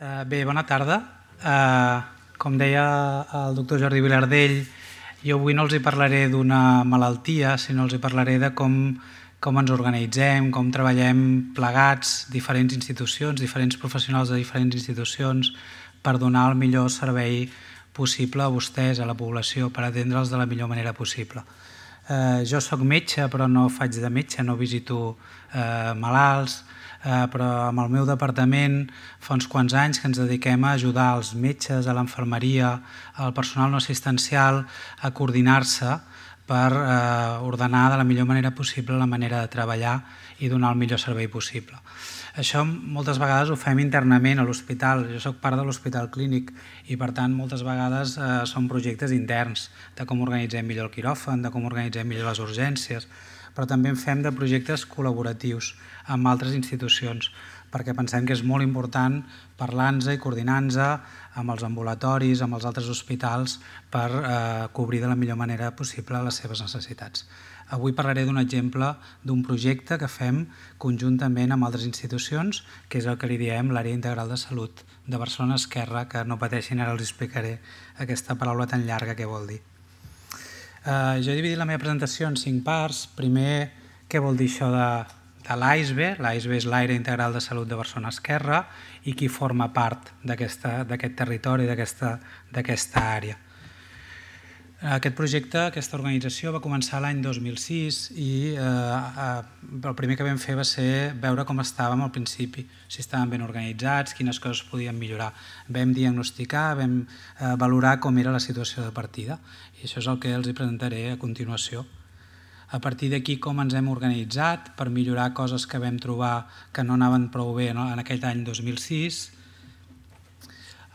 Eh, bé, bona tarda. Eh, com deia el doctor Jordi Vilardell, jo avui no els hi parlaré d'una malaltia, sinó els hi parlaré de com, com ens organitzem, com treballem plegats, diferents institucions, diferents professionals de diferents institucions, per donar el millor servei possible a vostès, a la població, per atendre'ls de la millor manera possible. Eh, jo sóc metge, però no faig de metge, no visito eh, malalts, Eh, però amb el meu departament fa uns quants anys que ens dediquem a ajudar els metges, a l'enfermeria, al personal no assistencial a coordinar-se per eh, ordenar de la millor manera possible la manera de treballar i donar el millor servei possible. Això moltes vegades ho fem internament a l'hospital. Jo sóc part de l'hospital clínic i, per tant, moltes vegades eh, són projectes interns de com organitzem millor el quiròfan, de com organitzem millor les urgències, però també en fem de projectes col·laboratius amb altres institucions, perquè pensem que és molt important parlar-nos i coordinar-nos amb els ambulatoris, amb els altres hospitals, per eh, cobrir de la millor manera possible les seves necessitats. Avui parlaré d'un exemple d'un projecte que fem conjuntament amb altres institucions, que és el que li diem l'àrea integral de salut de Barcelona Esquerra, que no pateixin, ara els explicaré aquesta paraula tan llarga que vol dir. Eh, jo he dividit la meva presentació en cinc parts. Primer, què vol dir això de de l'AISBE, l'AISBE és l'Aire Integral de Salut de Barcelona Esquerra, i qui forma part d'aquest territori, d'aquesta àrea. Aquest projecte, aquesta organització, va començar l'any 2006 i eh, eh, el primer que vam fer va ser veure com estàvem al principi, si estàvem ben organitzats, quines coses podíem millorar. Vam diagnosticar, vam eh, valorar com era la situació de partida i això és el que els presentaré a continuació. A partir d'aquí com ens hem organitzat per millorar coses que vam trobar que no anaven prou bé en aquell any 2006.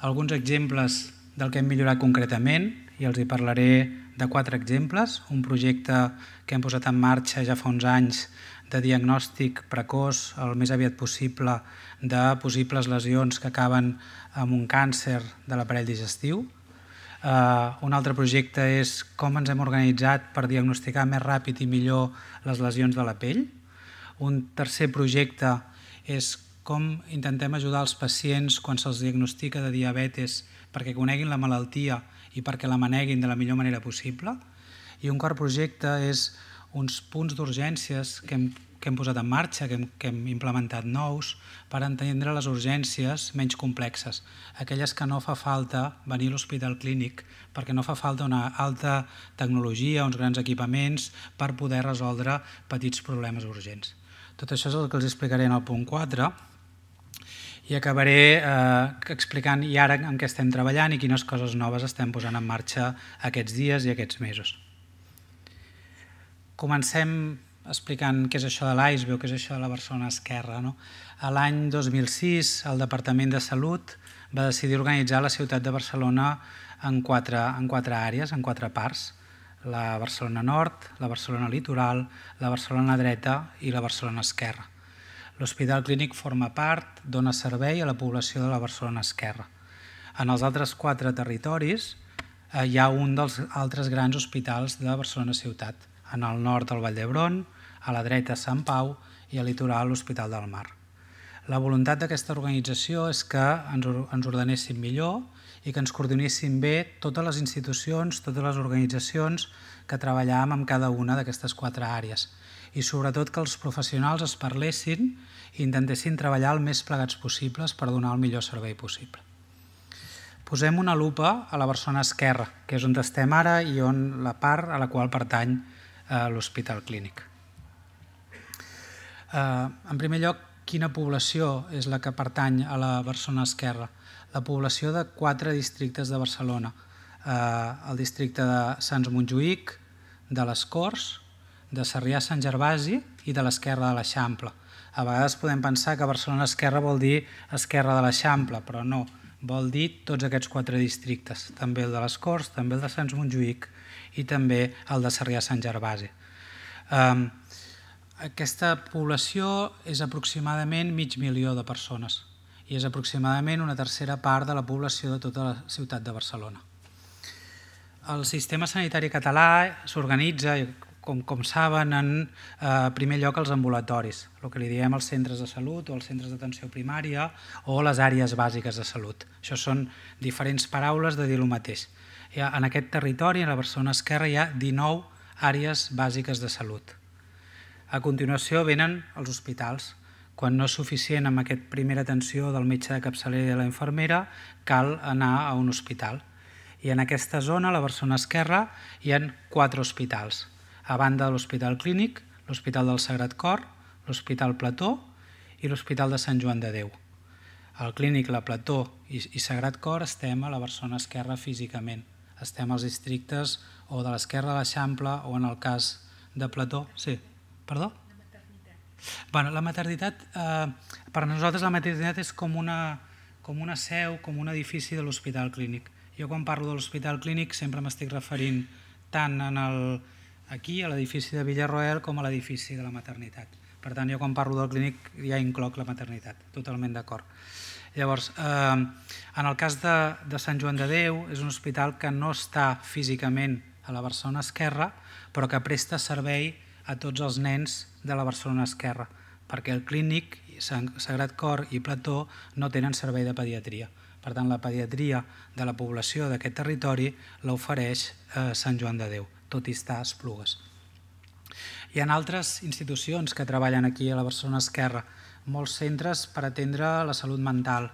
Alguns exemples del que hem millorat concretament i els hi parlaré de quatre exemples. Un projecte que hem posat en marxa ja fa uns anys de diagnòstic precoç el més aviat possible de possibles lesions que acaben amb un càncer de l'aparell digestiu. Eh, un altre projecte és com ens hem organitzat per diagnosticar més ràpid i millor les lesions de la pell. Un tercer projecte és com intentem ajudar els pacients quan se'ls diagnostica de diabetes perquè coneguin la malaltia i perquè la maneguin de la millor manera possible. I un quart projecte és uns punts d'urgències que hem que hem posat en marxa, que hem, que hem implementat nous, per entendre les urgències menys complexes, aquelles que no fa falta venir a l'hospital clínic, perquè no fa falta una alta tecnologia, uns grans equipaments, per poder resoldre petits problemes urgents. Tot això és el que els explicaré en el punt 4, i acabaré eh, explicant i ara en què estem treballant i quines coses noves estem posant en marxa aquests dies i aquests mesos. Comencem explicant què és això de l'ISBE o què és això de la Barcelona Esquerra. No? L'any 2006 el Departament de Salut va decidir organitzar la ciutat de Barcelona en quatre, en quatre àrees, en quatre parts. La Barcelona Nord, la Barcelona Litoral, la Barcelona Dreta i la Barcelona Esquerra. L'Hospital Clínic forma part, dona servei a la població de la Barcelona Esquerra. En els altres quatre territoris eh, hi ha un dels altres grans hospitals de Barcelona Ciutat, en el nord del Vall d'Hebron, a la dreta Sant Pau i al litoral l'Hospital del Mar. La voluntat d'aquesta organització és que ens ordenéssim millor i que ens coordinéssim bé totes les institucions, totes les organitzacions que treballàvem en cada una d'aquestes quatre àrees i sobretot que els professionals es parlessin i intentessin treballar el més plegats possibles per donar el millor servei possible. Posem una lupa a la persona esquerra, que és on estem ara i on la part a la qual pertany a l'Hospital Clínic. Eh, en primer lloc, quina població és la que pertany a la Barcelona Esquerra? La població de quatre districtes de Barcelona. Eh, el districte de Sants Montjuïc, de les Corts, de Sarrià Sant Gervasi i de l'Esquerra de l'Eixample. A vegades podem pensar que Barcelona Esquerra vol dir Esquerra de l'Eixample, però no, vol dir tots aquests quatre districtes, també el de les Corts, també el de Sants Montjuïc, i també el de Sarrià-Sant Gervasi. aquesta població és aproximadament mig milió de persones i és aproximadament una tercera part de la població de tota la ciutat de Barcelona. El sistema sanitari català s'organitza, com, com saben, en eh, primer lloc els ambulatoris, el que li diem els centres de salut o els centres d'atenció primària o les àrees bàsiques de salut. Això són diferents paraules de dir el mateix ha, en aquest territori, a la Barcelona Esquerra, hi ha 19 àrees bàsiques de salut. A continuació venen els hospitals. Quan no és suficient amb aquesta primera atenció del metge de capçalera i de la infermera, cal anar a un hospital. I en aquesta zona, a la Barcelona Esquerra, hi han quatre hospitals. A banda de l'Hospital Clínic, l'Hospital del Sagrat Cor, l'Hospital Plató i l'Hospital de Sant Joan de Déu. Al Clínic, la Plató i Sagrat Cor estem a la Barcelona Esquerra físicament estem als districtes o de l'esquerra de l'Eixample o en el cas de Plató. Sí, perdó? La maternitat. Bueno, la maternitat, eh, per nosaltres la maternitat és com una, com una seu, com un edifici de l'Hospital Clínic. Jo quan parlo de l'Hospital Clínic sempre m'estic referint tant en el, aquí, a l'edifici de Villarroel, com a l'edifici de la maternitat. Per tant, jo quan parlo del clínic ja incloc la maternitat, totalment d'acord. Llavors, eh, en el cas de, de Sant Joan de Déu, és un hospital que no està físicament a la Barcelona Esquerra, però que presta servei a tots els nens de la Barcelona Esquerra, perquè el clínic, Sagrat Cor i Plató no tenen servei de pediatria. Per tant, la pediatria de la població d'aquest territori l'ofereix eh, Sant Joan de Déu, tot i estar a Esplugues. Hi ha altres institucions que treballen aquí a la Barcelona Esquerra, molts centres per atendre la salut mental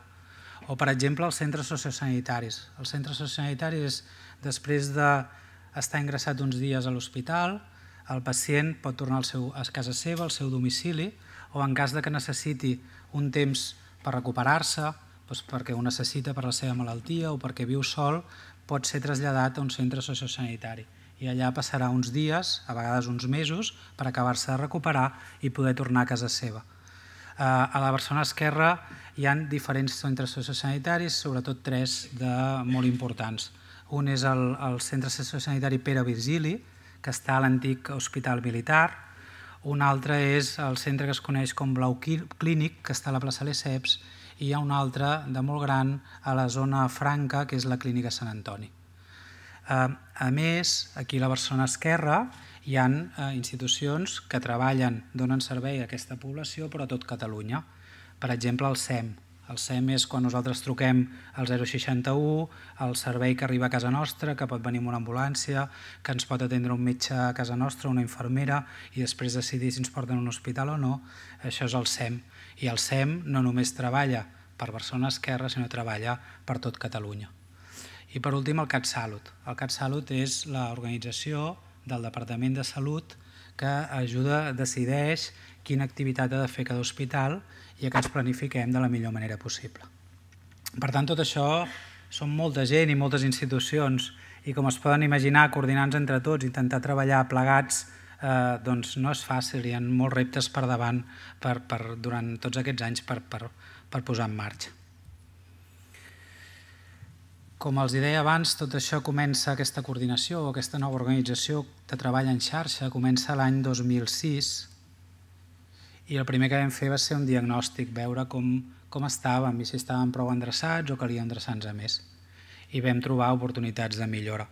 o, per exemple, els centres sociosanitaris. Els centres sociosanitaris, després d'estar ingressat uns dies a l'hospital, el pacient pot tornar al seu, a casa seva, al seu domicili, o en cas de que necessiti un temps per recuperar-se, doncs perquè ho necessita per la seva malaltia o perquè viu sol, pot ser traslladat a un centre sociosanitari i allà passarà uns dies, a vegades uns mesos, per acabar-se de recuperar i poder tornar a casa seva. Eh, a la Barcelona Esquerra hi han diferents centres sociosanitaris, sobretot tres de molt importants. Un és el, el centre sociosanitari Pere Virgili, que està a l'antic Hospital Militar. Un altre és el centre que es coneix com Blau Clínic, que està a la plaça Lesseps, i hi ha un altre de molt gran a la zona franca, que és la Clínica Sant Antoni. Eh, a més, aquí a la Barcelona Esquerra hi ha eh, institucions que treballen, donen servei a aquesta població, però a tot Catalunya. Per exemple, el SEM. El SEM és quan nosaltres truquem al 061, el servei que arriba a casa nostra, que pot venir amb una ambulància, que ens pot atendre un metge a casa nostra, una infermera, i després decidir si ens porten a un hospital o no. Això és el SEM. I el SEM no només treballa per Barcelona Esquerra, sinó treballa per tot Catalunya. I per últim, el CatSalut. El CatSalut és l'organització del Departament de Salut que ajuda, decideix quina activitat ha de fer cada hospital i que ens planifiquem de la millor manera possible. Per tant, tot això són molta gent i moltes institucions i com es poden imaginar, coordinar-nos entre tots, intentar treballar plegats, eh, doncs no és fàcil, hi ha molts reptes per davant per, per, durant tots aquests anys per, per, per posar en marxa. Com els deia abans, tot això comença, aquesta coordinació, aquesta nova organització de treball en xarxa, comença l'any 2006 i el primer que vam fer va ser un diagnòstic, veure com, com estàvem i si estàvem prou endreçats o calia endreçar-nos a més. I vam trobar oportunitats de millora.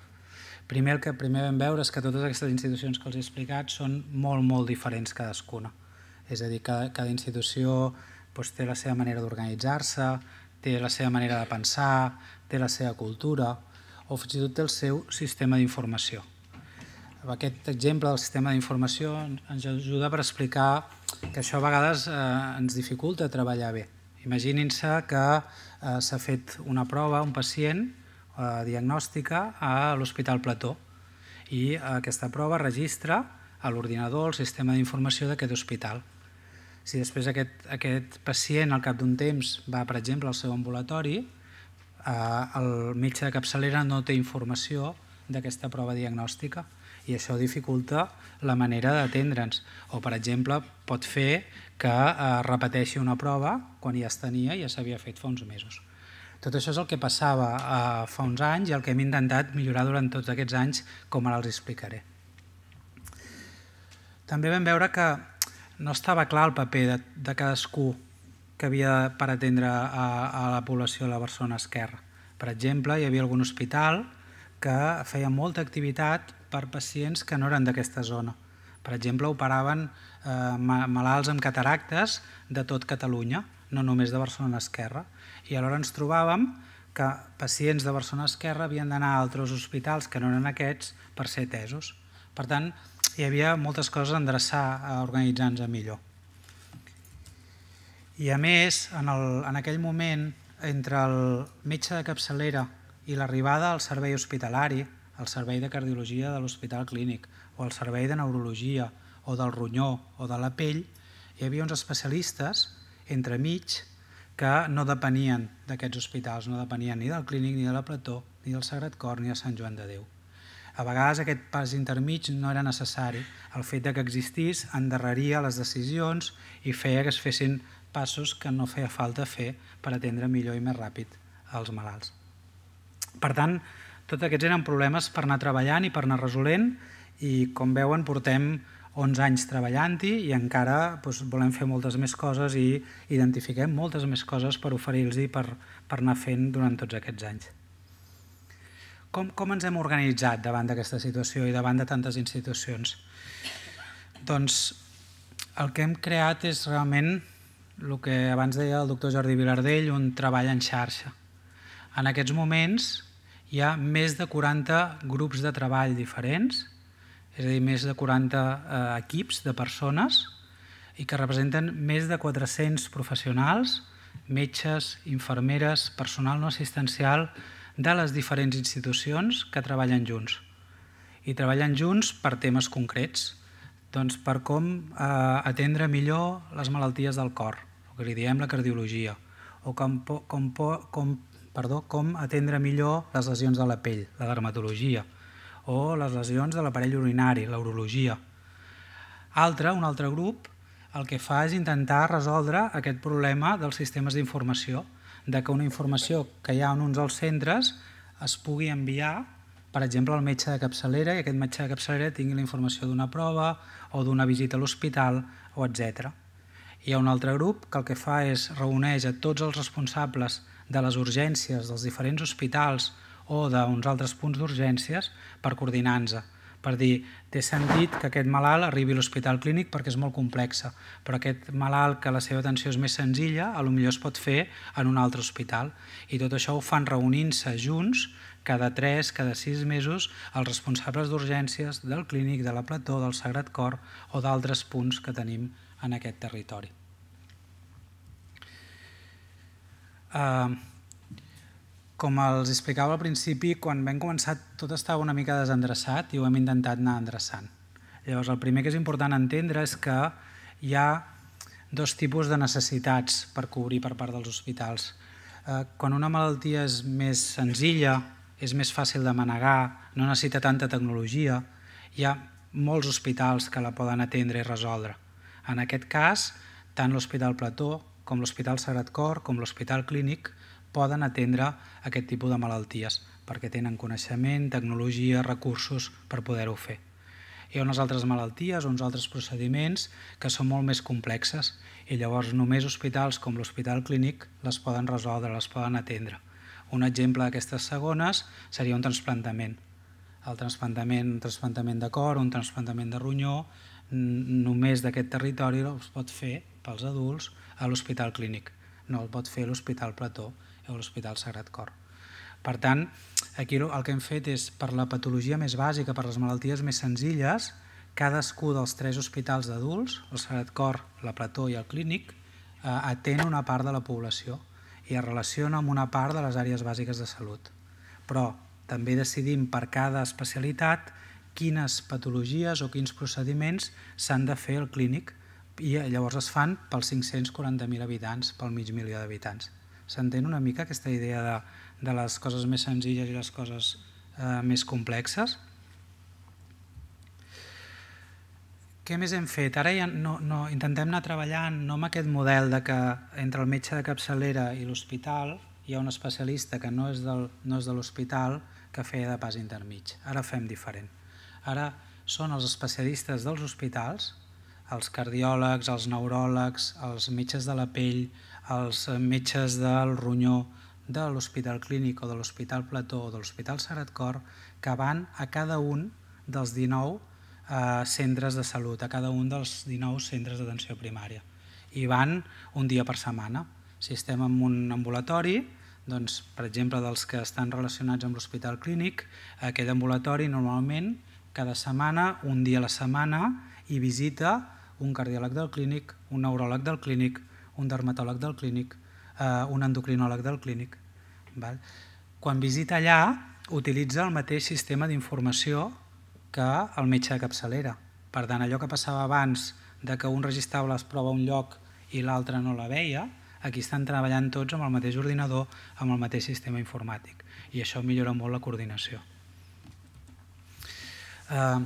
Primer el que primer vam veure és que totes aquestes institucions que els he explicat són molt, molt diferents cadascuna. És a dir, cada, cada institució doncs, té la seva manera d'organitzar-se, té la seva manera de pensar, de la seva cultura o fins i tot del seu sistema d'informació. Aquest exemple del sistema d'informació ens ajuda per explicar que això a vegades eh, ens dificulta treballar bé. Imaginin-se que eh, s'ha fet una prova a un pacient eh, diagnòstica a l'Hospital Plató i aquesta prova registra a l'ordinador el sistema d'informació d'aquest hospital. Si després aquest, aquest pacient al cap d'un temps va, per exemple, al seu ambulatori, Eh, el metge de capçalera no té informació d'aquesta prova diagnòstica i això dificulta la manera d'atendre'ns. O, per exemple, pot fer que eh, repeteixi una prova quan ja es tenia i ja s'havia fet fa uns mesos. Tot això és el que passava eh, fa uns anys i el que hem intentat millorar durant tots aquests anys, com ara els explicaré. També vam veure que no estava clar el paper de, de cadascú que havia per atendre a, a la població de la Barcelona Esquerra. Per exemple, hi havia algun hospital que feia molta activitat per pacients que no eren d'aquesta zona. Per exemple, operaven eh, malalts amb cataractes de tot Catalunya, no només de Barcelona Esquerra. I alhora ens trobàvem que pacients de Barcelona Esquerra havien d'anar a altres hospitals que no eren aquests per ser atesos. Per tant, hi havia moltes coses a endreçar, a organitzar-nos millor. I a més, en, el, en aquell moment, entre el metge de capçalera i l'arribada al servei hospitalari, al servei de cardiologia de l'hospital clínic, o al servei de neurologia, o del ronyó, o de la pell, hi havia uns especialistes, entre mig que no depenien d'aquests hospitals, no depenien ni del clínic, ni de la Plató, ni del Sagrat Cor, ni de Sant Joan de Déu. A vegades aquest pas intermig no era necessari. El fet de que existís endarreria les decisions i feia que es fessin passos que no feia falta fer per atendre millor i més ràpid els malalts. Per tant, tots aquests eren problemes per anar treballant i per anar resolent i, com veuen, portem 11 anys treballant-hi i encara doncs, volem fer moltes més coses i identifiquem moltes més coses per oferir-los i per, per anar fent durant tots aquests anys. Com, com ens hem organitzat davant d'aquesta situació i davant de tantes institucions? Doncs el que hem creat és realment el que abans deia el doctor Jordi Vilardell, un treball en xarxa. En aquests moments hi ha més de 40 grups de treball diferents, és a dir, més de 40 eh, equips de persones i que representen més de 400 professionals, metges, infermeres, personal no assistencial de les diferents institucions que treballen junts. I treballen junts per temes concrets, doncs per com eh, atendre millor les malalties del cor que li diem la cardiologia, o com, com, com, perdó, com atendre millor les lesions de la pell, la dermatologia, o les lesions de l'aparell urinari, l'urologia. Altre, un altre grup, el que fa és intentar resoldre aquest problema dels sistemes d'informació, de que una informació que hi ha en uns dels centres es pugui enviar, per exemple, al metge de capçalera i aquest metge de capçalera tingui la informació d'una prova o d'una visita a l'hospital o etc. Hi ha un altre grup que el que fa és reuneix a tots els responsables de les urgències dels diferents hospitals o d'uns altres punts d'urgències per coordinar-nos per dir, té sentit que aquest malalt arribi a l'hospital clínic perquè és molt complexa, però aquest malalt que la seva atenció és més senzilla, a lo millor es pot fer en un altre hospital. I tot això ho fan reunint-se junts cada 3, cada 6 mesos els responsables d'urgències del clínic, de la plató, del Sagrat Cor o d'altres punts que tenim en aquest territori. Eh, com els explicava al principi, quan vam començar tot estava una mica desendreçat i ho hem intentat anar endreçant. Llavors, el primer que és important entendre és que hi ha dos tipus de necessitats per cobrir per part dels hospitals. Eh, quan una malaltia és més senzilla, és més fàcil de manegar, no necessita tanta tecnologia, hi ha molts hospitals que la poden atendre i resoldre. En aquest cas, tant l'Hospital Plató com l'Hospital Sagrat Cor com l'Hospital Clínic poden atendre aquest tipus de malalties perquè tenen coneixement, tecnologia, recursos per poder-ho fer. Hi ha unes altres malalties, uns altres procediments que són molt més complexes i llavors només hospitals com l'Hospital Clínic les poden resoldre, les poden atendre. Un exemple d'aquestes segones seria un transplantament. El transplantament, un transplantament de cor, un transplantament de ronyó, només d'aquest territori els pot fer pels adults a l'Hospital Clínic, no el pot fer l'Hospital Plató o l'Hospital Sagrat Cor. Per tant, aquí el que hem fet és, per la patologia més bàsica, per les malalties més senzilles, cadascú dels tres hospitals d'adults, el Sagrat Cor, la Plató i el Clínic, eh, atén una part de la població i es relaciona amb una part de les àrees bàsiques de salut. Però també decidim per cada especialitat quines patologies o quins procediments s'han de fer al clínic i eh, llavors es fan pels 540.000 habitants, pel mig milió d'habitants. S'entén una mica aquesta idea de, de les coses més senzilles i les coses eh, més complexes? Què més hem fet? Ara ja no, no, intentem anar treballant no amb aquest model de que entre el metge de capçalera i l'hospital hi ha un especialista que no és, del, no és de l'hospital que feia de pas intermig. Ara fem diferent. Ara són els especialistes dels hospitals, els cardiòlegs, els neuròlegs, els metges de la pell, els metges del ronyó, de l'Hospital Clínic o de l'Hospital Plató o de l'Hospital Sagrat Cor, que van a cada un dels 19 eh, centres de salut, a cada un dels 19 centres d'atenció primària. I van un dia per setmana. Si estem en un ambulatori, doncs, per exemple, dels que estan relacionats amb l'Hospital Clínic, aquell ambulatori normalment cada setmana, un dia a la setmana, i visita un cardiòleg del clínic, un neuròleg del clínic, un dermatòleg del clínic, eh, un endocrinòleg del clínic. Val? Quan visita allà, utilitza el mateix sistema d'informació que el metge de capçalera. Per tant, allò que passava abans de que un registrava les prova a un lloc i l'altre no la veia, aquí estan treballant tots amb el mateix ordinador, amb el mateix sistema informàtic. I això millora molt la coordinació. Eh,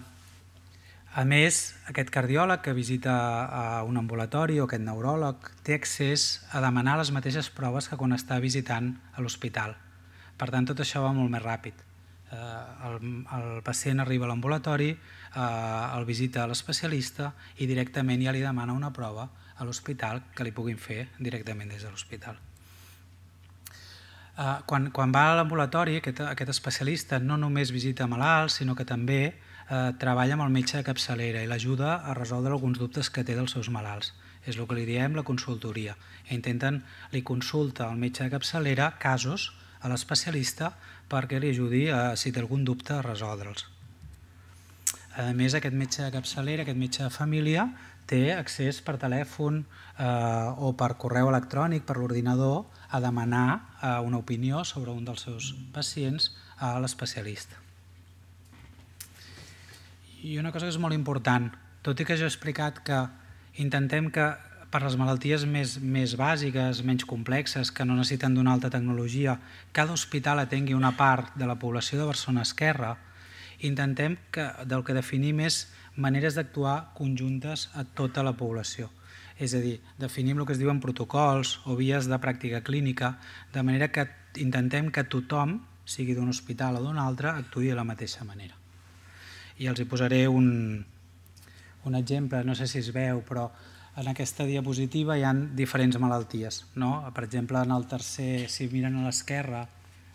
a més, aquest cardiòleg que visita eh, un ambulatori o aquest neuròleg té accés a demanar les mateixes proves que quan està visitant a l'hospital. Per tant, tot això va molt més ràpid. Eh, el, el pacient arriba a l'ambulatori, el visita l'especialista i directament ja li demana una prova a l'hospital que li puguin fer directament des de l'hospital. Quan, quan va a l'ambulatori, aquest, aquest especialista no només visita malalts, sinó que també eh, treballa amb el metge de capçalera i l'ajuda a resoldre alguns dubtes que té dels seus malalts. És el que li diem la consultoria. E intenten, li consulta al metge de capçalera casos a l'especialista perquè li ajudi, a, si té algun dubte, a resoldre'ls. A més, aquest metge de capçalera, aquest metge de família, té accés per telèfon eh, o per correu electrònic, per l'ordinador, a demanar eh, una opinió sobre un dels seus pacients a l'especialista. I una cosa que és molt important, tot i que jo he explicat que intentem que per les malalties més, més bàsiques, menys complexes, que no necessiten d'una alta tecnologia, cada hospital atengui una part de la població de Barcelona Esquerra, intentem que del que definim és maneres d'actuar conjuntes a tota la població. És a dir, definim el que es diuen protocols o vies de pràctica clínica, de manera que intentem que tothom, sigui d'un hospital o d'un altre, actuï de la mateixa manera i els hi posaré un, un exemple, no sé si es veu, però en aquesta diapositiva hi han diferents malalties. No? Per exemple, en el tercer, si miren a l'esquerra,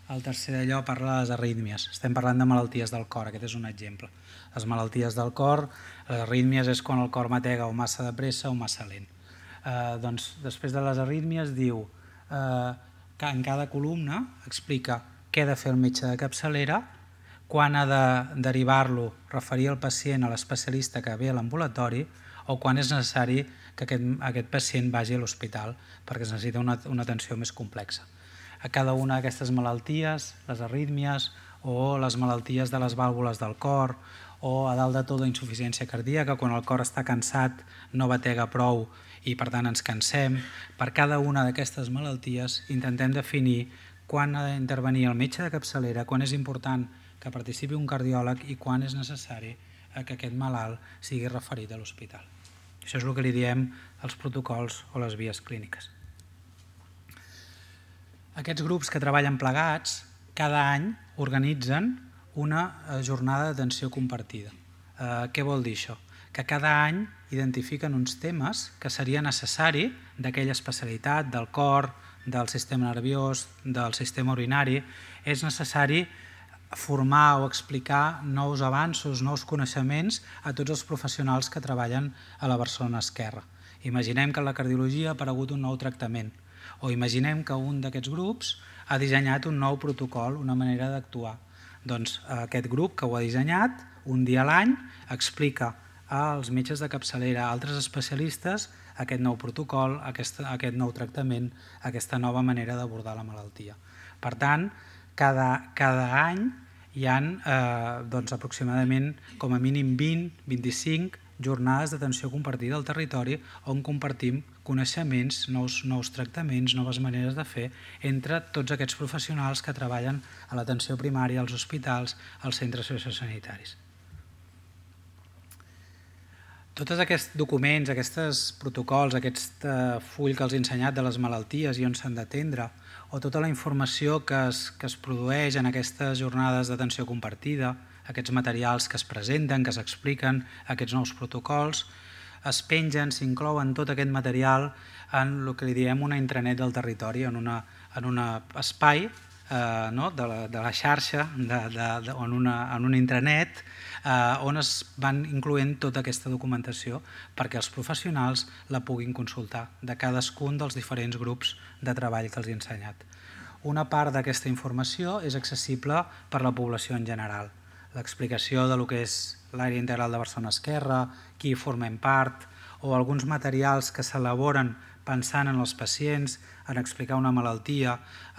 el tercer d'allò parla de les arrítmies. Estem parlant de malalties del cor, aquest és un exemple. Les malalties del cor, les arrítmies és quan el cor matega o massa de pressa o massa lent. Eh, doncs, després de les arrítmies diu eh, que en cada columna explica què ha de fer el metge de capçalera quan ha de derivar-lo, referir el pacient a l'especialista que ve a l'ambulatori o quan és necessari que aquest, aquest pacient vagi a l'hospital perquè es necessita una, una atenció més complexa. A cada una d'aquestes malalties, les arrítmies o les malalties de les vàlvules del cor o a dalt de tot la insuficiència cardíaca, quan el cor està cansat, no batega prou i per tant ens cansem. Per cada una d'aquestes malalties intentem definir quan ha d'intervenir el metge de capçalera, quan és important que participi un cardiòleg i quan és necessari que aquest malalt sigui referit a l'hospital. Això és el que li diem els protocols o les vies clíniques. Aquests grups que treballen plegats cada any organitzen una eh, jornada d'atenció compartida. Eh, què vol dir això? Que cada any identifiquen uns temes que seria necessari d'aquella especialitat, del cor, del sistema nerviós, del sistema urinari. És necessari que formar o explicar nous avanços, nous coneixements a tots els professionals que treballen a la Barcelona Esquerra. Imaginem que en la cardiologia ha aparegut un nou tractament o imaginem que un d'aquests grups ha dissenyat un nou protocol, una manera d'actuar. Doncs aquest grup que ho ha dissenyat, un dia a l'any, explica als metges de capçalera, a altres especialistes, aquest nou protocol, aquest, aquest nou tractament, aquesta nova manera d'abordar la malaltia. Per tant, cada, cada any hi ha eh, doncs, aproximadament com a mínim 20-25 jornades d'atenció compartida al territori on compartim coneixements, nous, nous tractaments, noves maneres de fer entre tots aquests professionals que treballen a l'atenció primària, als hospitals, als centres sociosanitaris. Tots aquests documents, aquests protocols, aquest eh, full que els he ensenyat de les malalties i on s'han d'atendre, eh, o tota la informació que es, que es produeix en aquestes jornades d'atenció compartida, aquests materials que es presenten, que s'expliquen, aquests nous protocols, es pengen, s'inclouen tot aquest material en el que li diem una intranet del territori, en un en una espai eh, no? de, la, de la xarxa, de, de, de, en, una, en un intranet, eh, on es van incloent tota aquesta documentació perquè els professionals la puguin consultar de cadascun dels diferents grups de treball que els he ensenyat. Una part d'aquesta informació és accessible per la població en general. L'explicació de lo que és l'àrea integral de Barcelona Esquerra, qui formem part, o alguns materials que s'elaboren pensant en els pacients, en explicar una malaltia,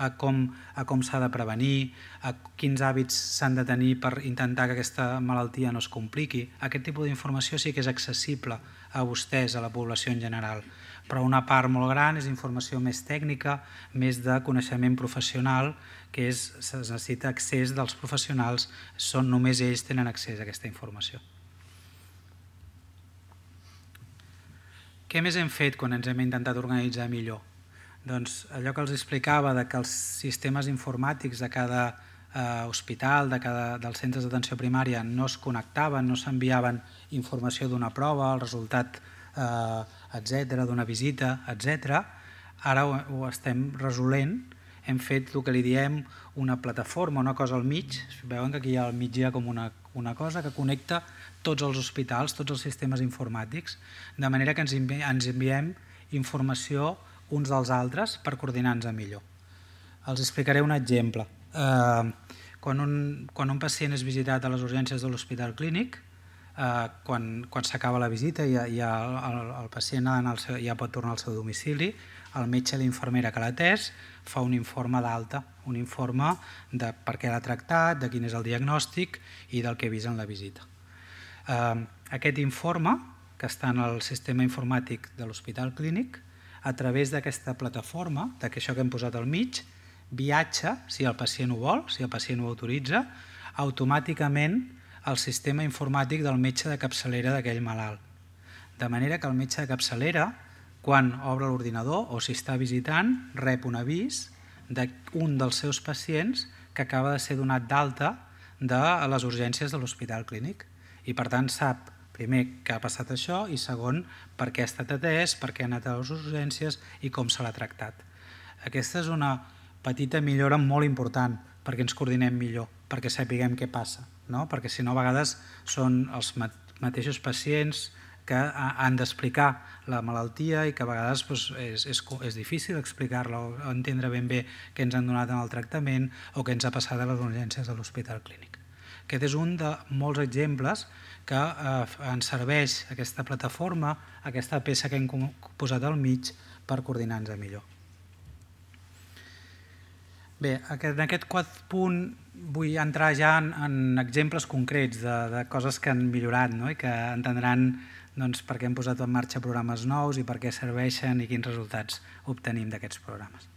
a com, a com s'ha de prevenir, a quins hàbits s'han de tenir per intentar que aquesta malaltia no es compliqui. Aquest tipus d'informació sí que és accessible a vostès, a la població en general, però una part molt gran és informació més tècnica, més de coneixement professional, que és, es necessita accés dels professionals, són només ells tenen accés a aquesta informació. Què més hem fet quan ens hem intentat organitzar millor? Doncs allò que els explicava de que els sistemes informàtics de cada eh, hospital, de cada, dels centres d'atenció primària, no es connectaven, no s'enviaven informació d'una prova, el resultat, eh, etc d'una visita, etc. Ara ho, ho estem resolent. Hem fet el que li diem una plataforma, una cosa al mig. Veuen que aquí al mig hi ha com una, una cosa que connecta tots els hospitals, tots els sistemes informàtics, de manera que ens enviem informació uns dels altres per coordinar-nos millor. Els explicaré un exemple. Eh, quan, un, quan un pacient és visitat a les urgències de l'hospital clínic, eh, quan, quan s'acaba la visita ja, ja el, el pacient ha al seu, ja pot tornar al seu domicili, el metge i l'infermera que l'ha atès fa un informe d'alta, un informe de per què l'ha tractat, de quin és el diagnòstic i del que ha vist en la visita. Ehm, aquest informe, que està en el sistema informàtic de l'Hospital Clínic, a través d'aquesta plataforma, d'això que hem posat al mig, viatja, si el pacient ho vol, si el pacient ho autoritza, automàticament al sistema informàtic del metge de capçalera d'aquell malalt. De manera que el metge de capçalera, quan obre l'ordinador o si està visitant, rep un avís d'un dels seus pacients que acaba de ser donat d'alta de les urgències de l'hospital clínic i per tant sap primer que ha passat això i segon per què ha estat atès, per què ha anat a les urgències i com se l'ha tractat. Aquesta és una petita millora molt important perquè ens coordinem millor, perquè sapiguem què passa, no? perquè si no a vegades són els mateixos pacients que han d'explicar la malaltia i que a vegades doncs, és, és, és difícil explicar-la o entendre ben bé què ens han donat en el tractament o què ens ha passat a les urgències de l'hospital clínic. Aquest és un de molts exemples que eh, ens serveix aquesta plataforma, aquesta peça que hem posat al mig per coordinar-nos millor. Bé, en aquest quart punt vull entrar ja en, en exemples concrets de, de coses que han millorat no? i que entendran doncs, per què hem posat en marxa programes nous i per què serveixen i quins resultats obtenim d'aquests programes.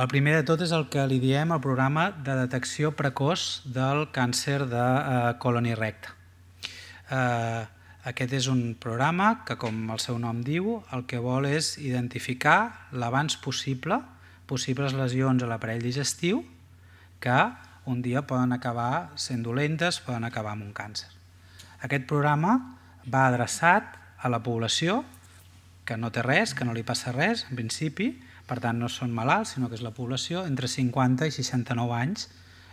El primer de tot és el que li diem el programa de detecció precoç del càncer de eh, colon i recte. Eh, aquest és un programa que, com el seu nom diu, el que vol és identificar l'abans possible possibles lesions a l'aparell digestiu que un dia poden acabar sent dolentes, poden acabar amb un càncer. Aquest programa va adreçat a la població que no té res, que no li passa res, en principi, per tant no són malalts, sinó que és la població entre 50 i 69 anys,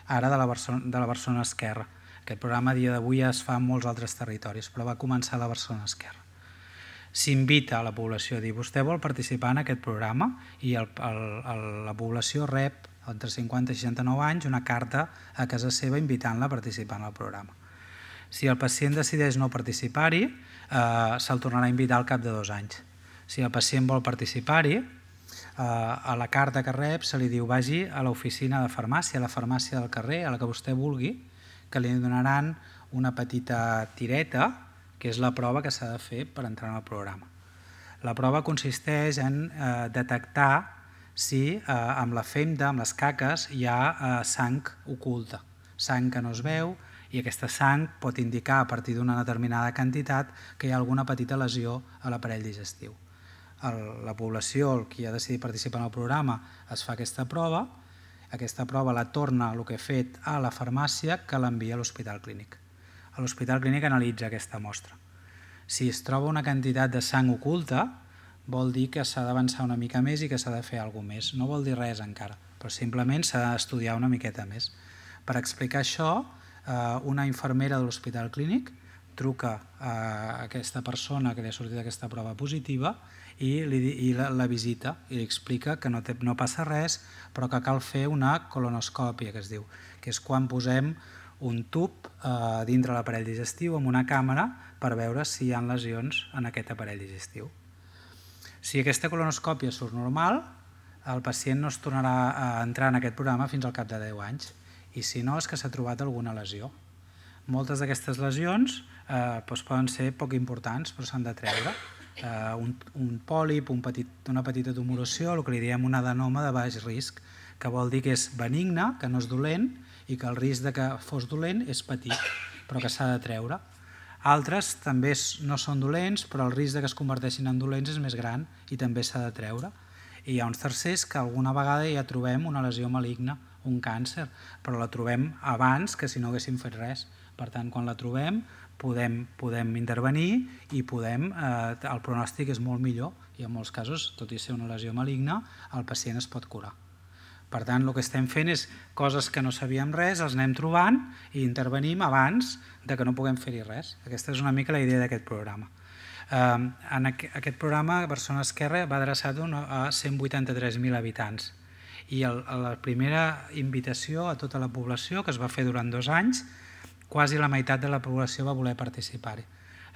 ara de la, Barcelona, de la Barcelona Esquerra. Aquest programa a dia d'avui ja es fa en molts altres territoris, però va començar a la Barcelona Esquerra. S'invita a la població a dir, vostè vol participar en aquest programa i el, el, el, la població rep entre 50 i 69 anys una carta a casa seva invitant-la a participar en el programa. Si el pacient decideix no participar-hi, eh, se'l tornarà a invitar al cap de dos anys. Si el pacient vol participar-hi, Eh, a la carta que rep se li diu vagi a l'oficina de farmàcia, a la farmàcia del carrer, a la que vostè vulgui, que li donaran una petita tireta, que és la prova que s'ha de fer per entrar en el programa. La prova consisteix en eh, detectar si eh, amb la femta, amb les caques, hi ha eh, sang oculta, sang que no es veu, i aquesta sang pot indicar a partir d'una determinada quantitat que hi ha alguna petita lesió a l'aparell digestiu la població, el qui ha decidit participar en el programa, es fa aquesta prova, aquesta prova la torna el que ha fet a la farmàcia que l'envia a l'hospital clínic. L'hospital clínic analitza aquesta mostra. Si es troba una quantitat de sang oculta, vol dir que s'ha d'avançar una mica més i que s'ha de fer alguna més. No vol dir res encara, però simplement s'ha d'estudiar una miqueta més. Per explicar això, eh, una infermera de l'hospital clínic truca a aquesta persona que li ha sortit aquesta prova positiva i, li, i la, la visita i explica que no, té, no passa res, però que cal fer una colonoscòpia, que es diu, que és quan posem un tub eh, dintre l'aparell digestiu amb una càmera per veure si hi ha lesions en aquest aparell digestiu. Si aquesta colonoscòpia surt normal, el pacient no es tornarà a entrar en aquest programa fins al cap de 10 anys i si no és que s'ha trobat alguna lesió. Moltes d'aquestes lesions eh, doncs poden ser poc importants però s'han de treure eh, un, un pòlip, un petit, una petita tumoració, el que li diem un adenoma de baix risc, que vol dir que és benigne, que no és dolent, i que el risc de que fos dolent és petit, però que s'ha de treure. Altres també no són dolents, però el risc de que es converteixin en dolents és més gran i també s'ha de treure. I hi ha uns tercers que alguna vegada ja trobem una lesió maligna un càncer, però la trobem abans que si no haguéssim fet res. Per tant, quan la trobem, podem, podem intervenir i podem, eh, el pronòstic és molt millor i en molts casos, tot i ser una lesió maligna, el pacient es pot curar. Per tant, el que estem fent és coses que no sabíem res, els anem trobant i intervenim abans de que no puguem fer-hi res. Aquesta és una mica la idea d'aquest programa. Eh, en aquest programa, Barcelona Esquerra va adreçat a 183.000 habitants. I el, la primera invitació a tota la població, que es va fer durant dos anys, quasi la meitat de la població va voler participar-hi.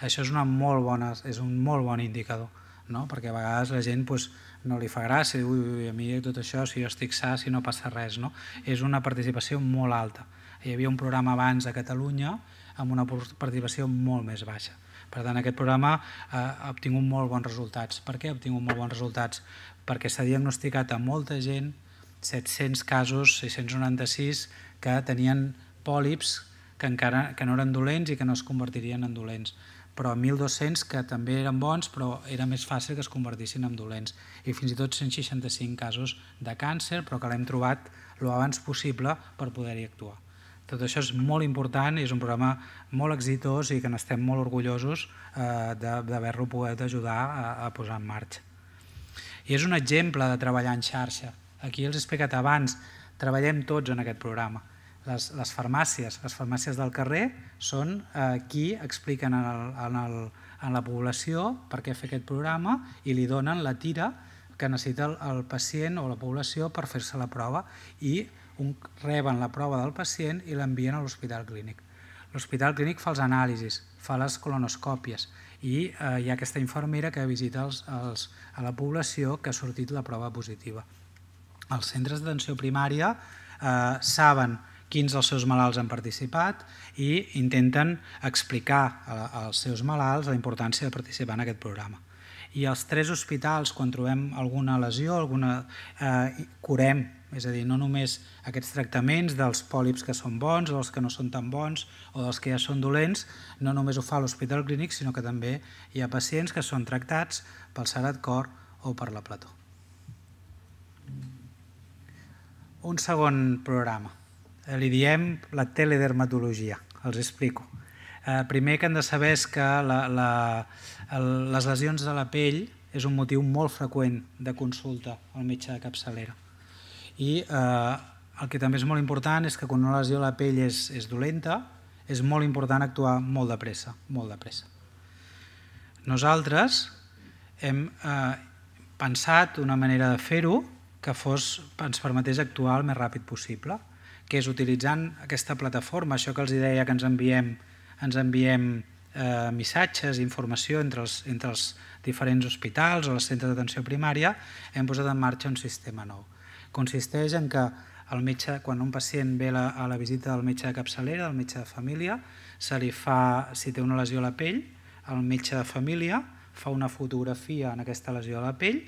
Això és, una molt bona, és un molt bon indicador, no? perquè a vegades la gent pues, no li fa gràcia, ui, ui, a mi tot això, si jo estic sa, si no passa res. No? És una participació molt alta. Hi havia un programa abans a Catalunya amb una participació molt més baixa. Per tant, aquest programa eh, ha obtingut molt bons resultats. Per què ha obtingut molt bons resultats? Perquè s'ha diagnosticat a molta gent, 700 casos, 696, que tenien pòlips que, encara, que no eren dolents i que no es convertirien en dolents però 1.200 que també eren bons, però era més fàcil que es convertissin en dolents. I fins i tot 165 casos de càncer, però que l'hem trobat el abans possible per poder-hi actuar. Tot això és molt important i és un programa molt exitós i que n'estem molt orgullosos eh, d'haver-lo pogut ajudar a, a posar en marxa. I és un exemple de treballar en xarxa. Aquí els he explicat abans, treballem tots en aquest programa. Les, les farmàcies, les farmàcies del carrer, són eh, qui expliquen en, el, en, el, en la població per què fer aquest programa i li donen la tira que necessita el, el pacient o la població per fer-se la prova i un, reben la prova del pacient i l'envien a l'hospital clínic. L'hospital clínic fa els anàlisis, fa les colonoscòpies i eh, hi ha aquesta infermera que visita els, els, a la població que ha sortit la prova positiva els centres d'atenció primària eh, saben quins dels seus malalts han participat i intenten explicar als seus malalts la importància de participar en aquest programa. I els tres hospitals, quan trobem alguna lesió, alguna, eh, curem, és a dir, no només aquests tractaments dels pòlips que són bons, o dels que no són tan bons, o dels que ja són dolents, no només ho fa l'hospital clínic, sinó que també hi ha pacients que són tractats pel Sarat Cor o per la Plató. un segon programa. Eh, li diem la teledermatologia, els explico. Eh, primer que han de saber és que la, la, les lesions de la pell és un motiu molt freqüent de consulta al metge de capçalera. I eh, el que també és molt important és que quan una lesió de la pell és, és dolenta, és molt important actuar molt de pressa, molt de pressa. Nosaltres hem eh, pensat una manera de fer-ho que fos, ens permetés actuar el més ràpid possible, que és utilitzant aquesta plataforma, això que els deia que ens enviem, ens enviem eh, missatges, informació entre els, entre els diferents hospitals o els centres d'atenció primària, hem posat en marxa un sistema nou. Consisteix en que el metge, quan un pacient ve la, a la visita del metge de capçalera, del metge de família, se li fa, si té una lesió a la pell, el metge de família fa una fotografia en aquesta lesió a la pell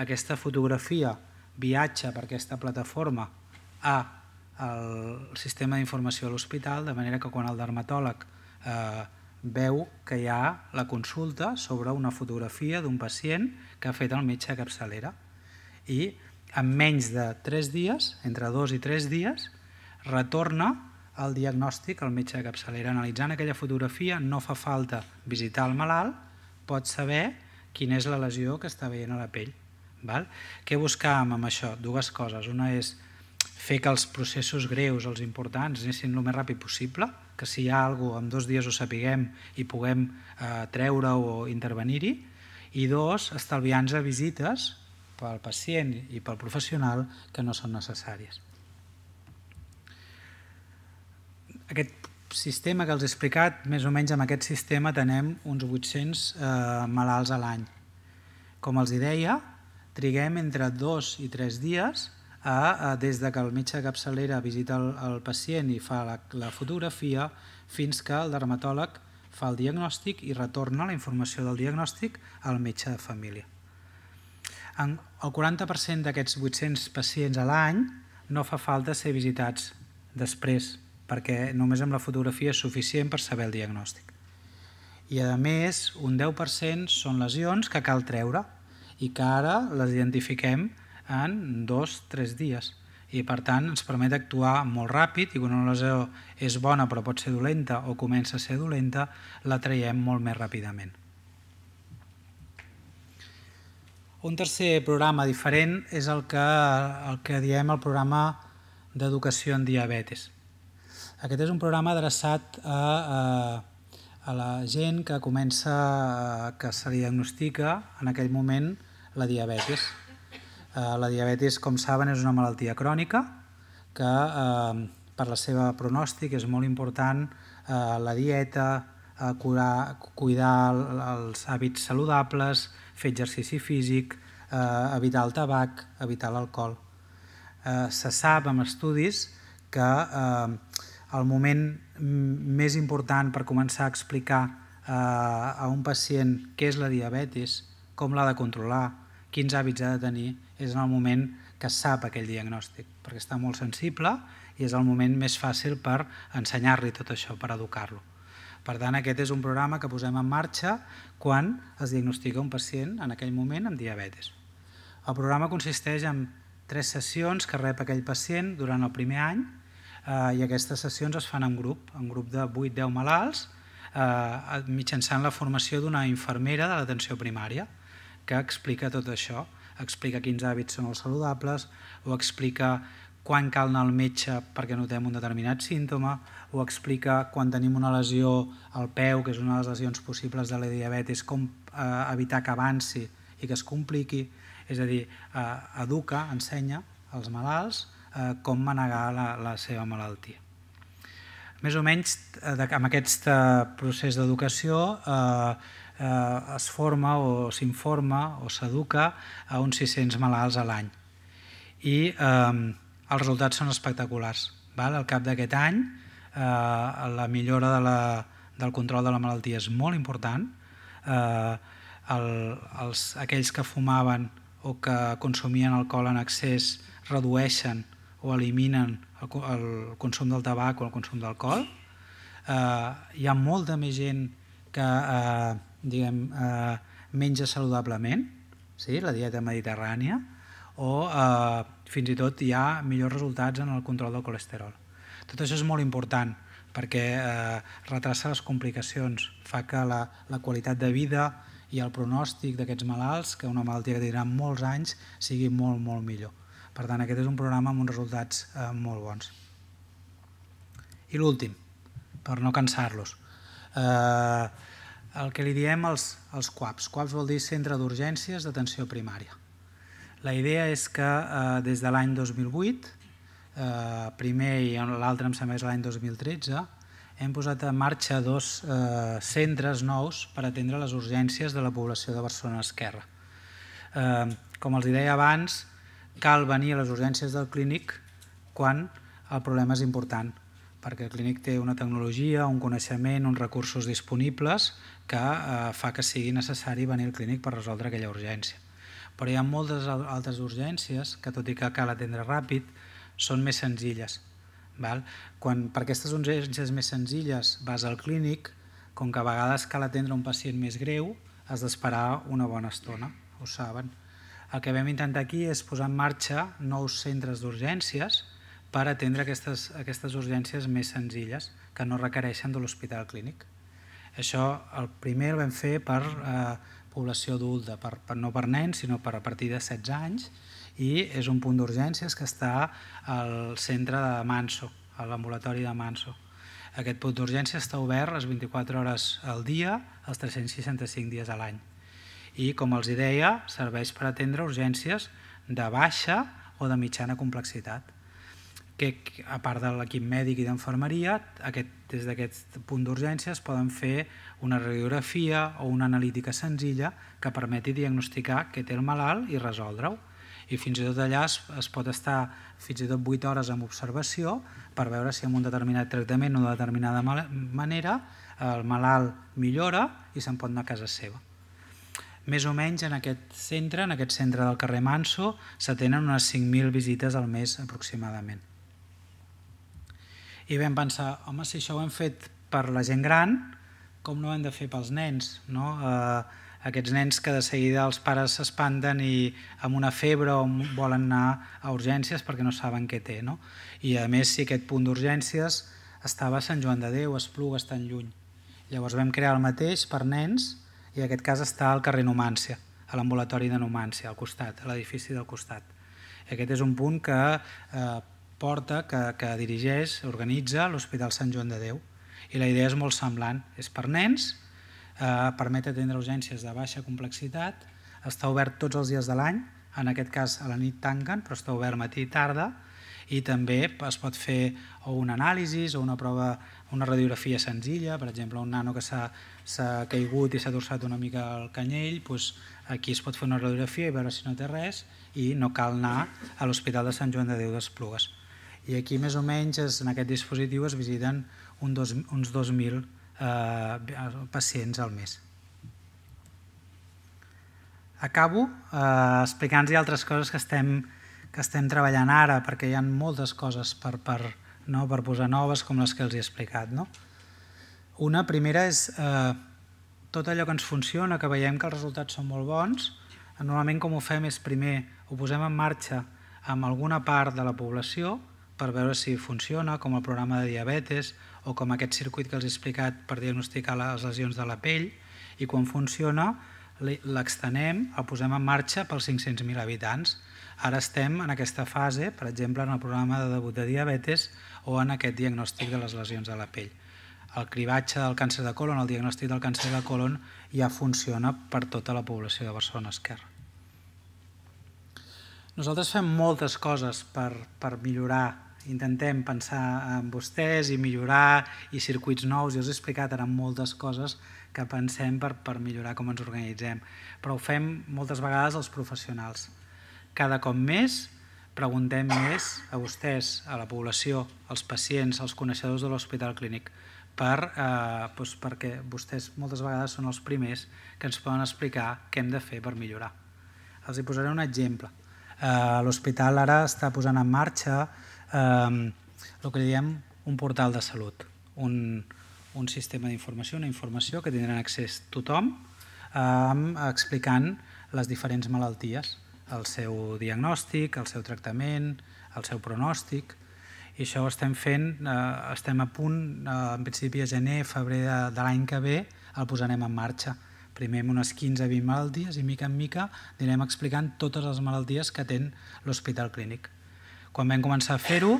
aquesta fotografia viatja per aquesta plataforma a sistema d'informació de l'hospital, de manera que quan el dermatòleg eh, veu que hi ha la consulta sobre una fotografia d'un pacient que ha fet el metge a capçalera. I en menys de 3 dies, entre 2 i 3 dies, retorna el diagnòstic al metge de capçalera. Analitzant aquella fotografia no fa falta visitar el malalt, pot saber quina és la lesió que està veient a la pell. Val? Què buscàvem amb això? Dues coses. Una és fer que els processos greus, els importants, anessin el més ràpid possible, que si hi ha alguna cosa, en dos dies ho sapiguem i puguem eh, ho o intervenir-hi, i dos, estalviar-nos visites pel pacient i pel professional que no són necessàries. Aquest sistema que els he explicat, més o menys amb aquest sistema tenem uns 800 eh, malalts a l'any. Com els deia, triguem entre dos i tres dies a, a, des de que el metge de capçalera visita el, el pacient i fa la, la fotografia fins que el dermatòleg fa el diagnòstic i retorna la informació del diagnòstic al metge de família. En el 40% d'aquests 800 pacients a l'any no fa falta ser visitats després, perquè només amb la fotografia és suficient per saber el diagnòstic. I a més, un 10% són lesions que cal treure, i que ara les identifiquem en dos, tres dies. I per tant ens permet actuar molt ràpid i quan una lesió és bona però pot ser dolenta o comença a ser dolenta, la traiem molt més ràpidament. Un tercer programa diferent és el que, el que diem el programa d'educació en diabetes. Aquest és un programa adreçat a, a, a la gent que comença, que se diagnostica en aquell moment la diabetis. Eh, la diabetis, com saben, és una malaltia crònica que eh, per la seva pronòstic és molt important eh, la dieta, eh, cuidar els hàbits saludables, fer exercici físic, eh, evitar el tabac, evitar l'alcohol. Eh, se sap amb estudis que eh, el moment més important per començar a explicar eh, a un pacient què és la diabetis, com l'ha de controlar, quins hàbits ha de tenir, és en el moment que sap aquell diagnòstic, perquè està molt sensible i és el moment més fàcil per ensenyar-li tot això, per educar-lo. Per tant, aquest és un programa que posem en marxa quan es diagnostica un pacient en aquell moment amb diabetes. El programa consisteix en tres sessions que rep aquell pacient durant el primer any eh, i aquestes sessions es fan en grup, en grup de 8-10 malalts, eh, mitjançant la formació d'una infermera de l'atenció primària que explica tot això, explica quins hàbits són els saludables, o explica quan cal anar al metge perquè notem un determinat símptoma, o explica quan tenim una lesió al peu, que és una de les lesions possibles de la diabetes, com eh, evitar que avanci i que es compliqui, és a dir, eh, educa, ensenya als malalts eh, com manegar la, la seva malaltia. Més o menys, eh, amb aquest eh, procés d'educació, eh, eh, es forma o s'informa o s'educa a uns 600 malalts a l'any. I eh, els resultats són espectaculars. Val? Al cap d'aquest any, eh, la millora de la, del control de la malaltia és molt important. Eh, el, els, aquells que fumaven o que consumien alcohol en excés redueixen o eliminen el, el consum del tabac o el consum d'alcohol. Eh, hi ha molta més gent que eh, diguem, eh, menja saludablement, sí? la dieta mediterrània, o eh, fins i tot hi ha millors resultats en el control del colesterol. Tot això és molt important perquè eh, retrassa les complicacions, fa que la, la qualitat de vida i el pronòstic d'aquests malalts, que una malaltia que tindrà molts anys, sigui molt, molt millor. Per tant, aquest és un programa amb uns resultats eh, molt bons. I l'últim, per no cansar-los. Eh, el que li diem els, els CUAPs. CUAPs vol dir Centre d'Urgències d'Atenció Primària. La idea és que eh, des de l'any 2008, eh, primer i l'altre em sembla és l'any 2013, hem posat en marxa dos eh, centres nous per atendre les urgències de la població de Barcelona Esquerra. Eh, com els deia abans, cal venir a les urgències del clínic quan el problema és important perquè el clínic té una tecnologia, un coneixement, uns recursos disponibles que eh, fa que sigui necessari venir al clínic per resoldre aquella urgència. Però hi ha moltes altres urgències que, tot i que cal atendre ràpid, són més senzilles. Val? Quan per aquestes urgències més senzilles vas al clínic, com que a vegades cal atendre un pacient més greu, has d'esperar una bona estona, ho saben. El que vam intentar aquí és posar en marxa nous centres d'urgències, per atendre aquestes, aquestes urgències més senzilles que no requereixen de l'hospital clínic. Això el primer el vam fer per eh, població adulta, per, per, no per nens, sinó per a partir de 16 anys, i és un punt d'urgències que està al centre de Manso, a l'ambulatori de Manso. Aquest punt d'urgència està obert les 24 hores al dia, els 365 dies a l'any. I, com els deia, serveix per atendre urgències de baixa o de mitjana complexitat que a part de l'equip mèdic i d'infermeria, des d'aquest punt d'urgència es poden fer una radiografia o una analítica senzilla que permeti diagnosticar què té el malalt i resoldre-ho. I fins i tot allà es, es pot estar fins i tot 8 hores amb observació per veure si amb un determinat tractament o de determinada manera el malalt millora i se'n pot anar a casa seva. Més o menys en aquest centre, en aquest centre del carrer Manso, s'atenen unes 5.000 visites al mes aproximadament. I vam pensar, home, si això ho hem fet per la gent gran, com no ho hem de fer pels nens? No? Eh, aquests nens que de seguida els pares s'espanten i amb una febre o volen anar a urgències perquè no saben què té. No? I a més, si aquest punt d'urgències estava a Sant Joan de Déu, Espluga, tan lluny. Llavors vam crear el mateix per nens i en aquest cas està al carrer Numància, a l'ambulatori de Numància, al costat, a l'edifici del costat. I aquest és un punt que eh, porta, que, que dirigeix, organitza l'Hospital Sant Joan de Déu. I la idea és molt semblant. És per nens, eh, permet atendre urgències de baixa complexitat, està obert tots els dies de l'any, en aquest cas a la nit tanquen, però està obert matí i tarda, i també es pot fer o una anàlisi o una prova, una radiografia senzilla, per exemple, un nano que s'ha caigut i s'ha torçat una mica el canyell, doncs aquí es pot fer una radiografia i veure si no té res i no cal anar a l'Hospital de Sant Joan de Déu d'Esplugues i aquí més o menys en aquest dispositiu es visiten un dos, uns 2.000 eh, pacients al mes. Acabo eh, explicant-los altres coses que estem, que estem treballant ara, perquè hi ha moltes coses per, per, no, per posar noves com les que els he explicat. No? Una primera és eh, tot allò que ens funciona, que veiem que els resultats són molt bons, normalment com ho fem és primer ho posem en marxa amb alguna part de la població, per veure si funciona, com el programa de diabetes o com aquest circuit que els he explicat per diagnosticar les lesions de la pell i quan funciona l'extenem, el posem en marxa pels 500.000 habitants. Ara estem en aquesta fase, per exemple, en el programa de debut de diabetes o en aquest diagnòstic de les lesions de la pell. El cribatge del càncer de colon, el diagnòstic del càncer de colon ja funciona per tota la població de Barcelona Esquerra. Nosaltres fem moltes coses per, per millorar. Intentem pensar en vostès i millorar i circuits nous. I us he explicat ara moltes coses que pensem per, per millorar com ens organitzem. Però ho fem moltes vegades els professionals. Cada cop més preguntem més a vostès, a la població, als pacients, als coneixedors de l'Hospital Clínic, per, eh, doncs perquè vostès moltes vegades són els primers que ens poden explicar què hem de fer per millorar. Els hi posaré un exemple. Eh, l'hospital ara està posant en marxa ehm, el que diem un portal de salut, un, un sistema d'informació, una informació que tindran accés tothom ehm, explicant les diferents malalties, el seu diagnòstic, el seu tractament, el seu pronòstic. I això ho estem fent, eh, estem a punt, eh, en principi a gener, febrer de, de l'any que ve, el posarem en marxa. Primer amb unes 15-20 malalties i mica en mica anirem explicant totes les malalties que té l'Hospital Clínic. Quan vam començar a fer-ho,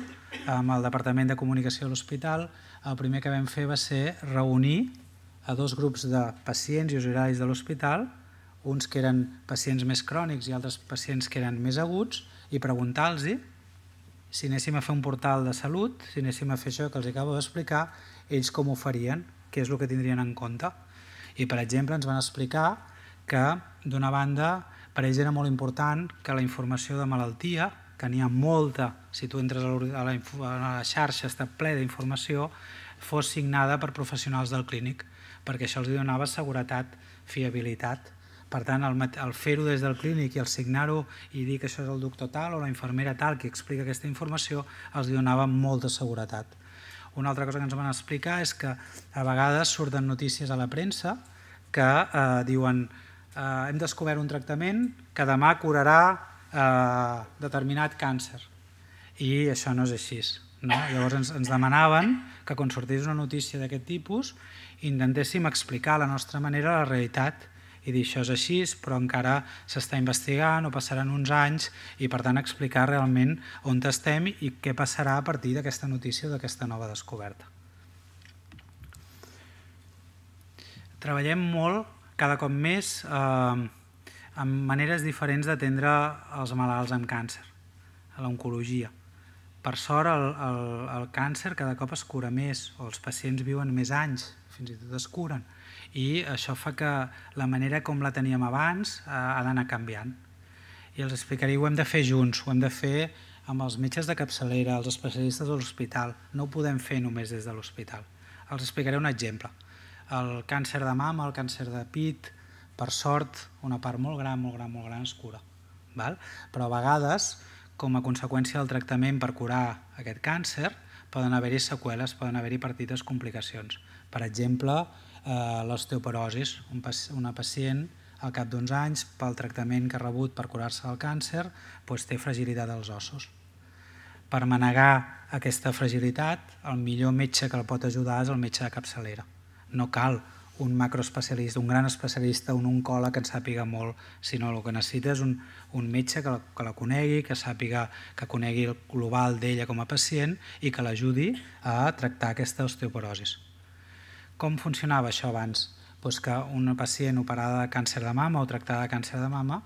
amb el Departament de Comunicació de l'Hospital, el primer que vam fer va ser reunir a dos grups de pacients i usuaris de l'hospital, uns que eren pacients més crònics i altres pacients que eren més aguts, i preguntar-los si anéssim a fer un portal de salut, si anéssim a fer això que els acabo d'explicar, ells com ho farien, què és el que tindrien en compte. I, per exemple, ens van explicar que, d'una banda, per ells era molt important que la informació de malaltia, que n'hi ha molta, si tu entres a la, a la xarxa està ple d'informació, fos signada per professionals del clínic, perquè això els donava seguretat, fiabilitat. Per tant, el, el fer-ho des del clínic i el signar-ho i dir que això és el doctor tal o la infermera tal que explica aquesta informació els donava molta seguretat. Una altra cosa que ens van explicar és que a vegades surten notícies a la premsa que eh, diuen eh, hem descobert un tractament que demà curarà eh, determinat càncer. I això no és així. No? Llavors ens, ens demanaven que quan sortís una notícia d'aquest tipus intentéssim explicar a la nostra manera la realitat i dir això és així, però encara s'està investigant o passaran uns anys i per tant explicar realment on estem i què passarà a partir d'aquesta notícia o d'aquesta nova descoberta. Treballem molt, cada cop més, eh, amb maneres diferents d'atendre els malalts amb càncer, a l'oncologia. Per sort, el, el, el càncer cada cop es cura més, o els pacients viuen més anys, fins i tot es curen i això fa que la manera com la teníem abans eh, ha d'anar canviant. I els explicaré, ho hem de fer junts, ho hem de fer amb els metges de capçalera, els especialistes de l'hospital, no ho podem fer només des de l'hospital. Els explicaré un exemple. El càncer de mama, el càncer de pit, per sort, una part molt gran, molt gran, molt gran es cura. Val? Però a vegades, com a conseqüència del tractament per curar aquest càncer, poden haver-hi seqüeles, poden haver-hi partides complicacions. Per exemple, Eh, l'osteoporosis. Una pacient al cap d'uns anys, pel tractament que ha rebut per curar-se del càncer, doncs té fragilitat dels ossos. Per manegar aquesta fragilitat, el millor metge que el pot ajudar és el metge de capçalera. No cal un macroespecialista, un gran especialista, un oncòleg que en sàpiga molt, sinó el que necessita és un, un metge que la, que la conegui, que sàpiga que conegui el global d'ella com a pacient i que l'ajudi a tractar aquesta osteoporosis. Com funcionava això abans? Doncs que una pacient operada de càncer de mama o tractada de càncer de mama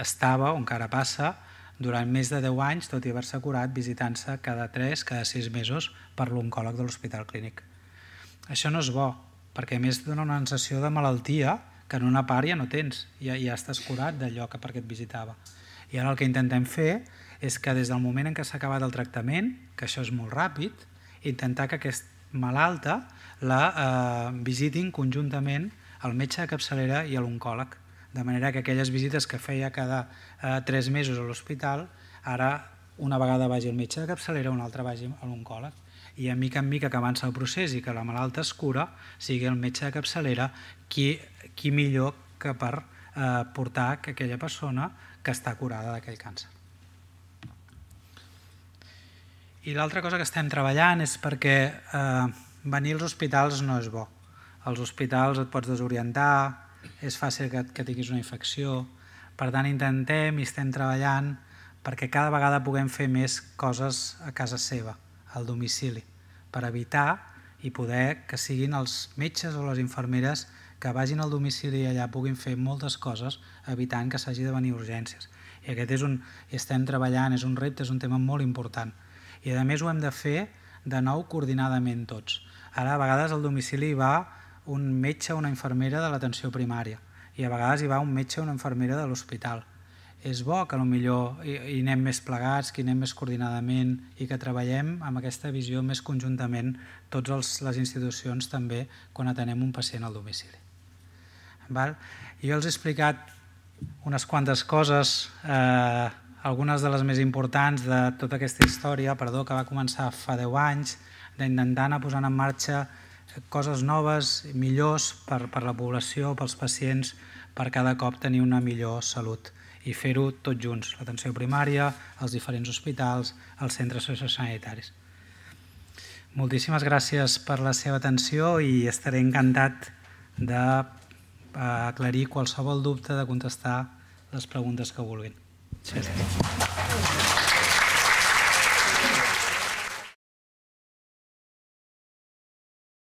estava, on encara passa, durant més de 10 anys, tot i haver-se curat, visitant-se cada 3, cada 6 mesos per l'oncòleg de l'Hospital Clínic. Això no és bo, perquè a més dona una sensació de malaltia que en una part ja no tens, ja, ja estàs curat d'allò que perquè et visitava. I ara el que intentem fer és que des del moment en què s'ha acabat el tractament, que això és molt ràpid, intentar que aquest malalta la eh, visitin conjuntament el metge de capçalera i l'oncòleg, de manera que aquelles visites que feia cada eh, tres mesos a l'hospital, ara una vegada vagi al metge de capçalera, una altra vagi a l'oncòleg. I a mica en mica que avança el procés i que la malalta es cura, sigui el metge de capçalera qui, qui millor que per eh, portar aquella persona que està curada d'aquell càncer. I l'altra cosa que estem treballant és perquè eh, venir als hospitals no és bo. Als hospitals et pots desorientar, és fàcil que, que tinguis una infecció. Per tant, intentem i estem treballant perquè cada vegada puguem fer més coses a casa seva, al domicili, per evitar i poder que siguin els metges o les infermeres que vagin al domicili i allà puguin fer moltes coses evitant que s'hagi de venir urgències. I aquest és un, estem treballant, és un repte, és un tema molt important. I a més ho hem de fer de nou coordinadament tots. Ara a vegades al domicili hi va un metge o una infermera de l'atenció primària i a vegades hi va un metge o una infermera de l'hospital. És bo que millor hi anem més plegats, que hi anem més coordinadament i que treballem amb aquesta visió més conjuntament totes les institucions també quan atenem un pacient al domicili. Val? Jo els he explicat unes quantes coses eh, algunes de les més importants de tota aquesta història, perdó, que va començar fa 10 anys, d'intentar anar posant en marxa coses noves, i millors per, per la població, pels pacients, per cada cop tenir una millor salut i fer-ho tots junts, l'atenció primària, els diferents hospitals, els centres sociosanitaris. Moltíssimes gràcies per la seva atenció i estaré encantat d'aclarir eh, qualsevol dubte, de contestar les preguntes que vulguin. 제가. 네.